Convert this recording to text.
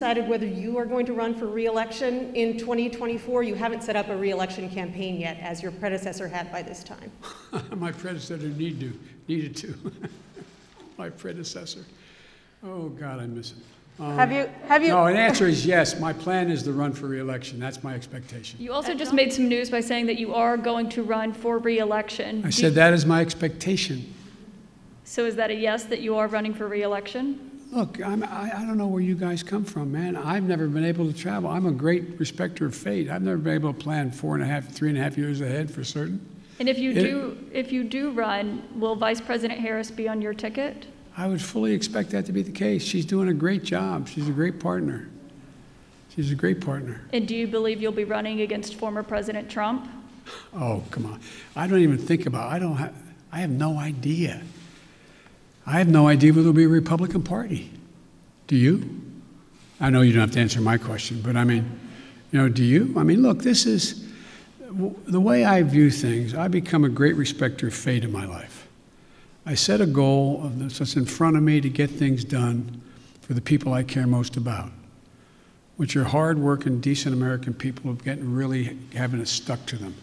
decided whether you are going to run for reelection in 2024. You haven't set up a reelection campaign yet, as your predecessor had by this time. My predecessor need to, needed to. My predecessor. Oh God, I miss him. Um, have you? Have you? No, an answer is yes. My plan is to run for reelection. That's my expectation. You also just made some news by saying that you are going to run for reelection. I Do said that is my expectation. So is that a yes that you are running for reelection? Look, I'm, I, I don't know where you guys come from, man. I've never been able to travel. I'm a great respecter of fate. I've never been able to plan four and a half, three and a half years ahead for certain. And if you it, do, if you do run, will Vice President Harris be on your ticket? I would fully expect that to be the case. She's doing a great job. She's a great partner. She's a great partner. And do you believe you'll be running against former President Trump? Oh, come on. I don't even think about it. I don't have, I have no idea. I have no idea whether it'll be a Republican Party. Do you? I know you don't have to answer my question, but I mean, you know, do you? I mean, look, this is the way I view things. I become a great respecter of fate in my life. I set a goal of this, that's in front of me to get things done for the people I care most about, which are hardworking, decent American people who are getting really having it stuck to them.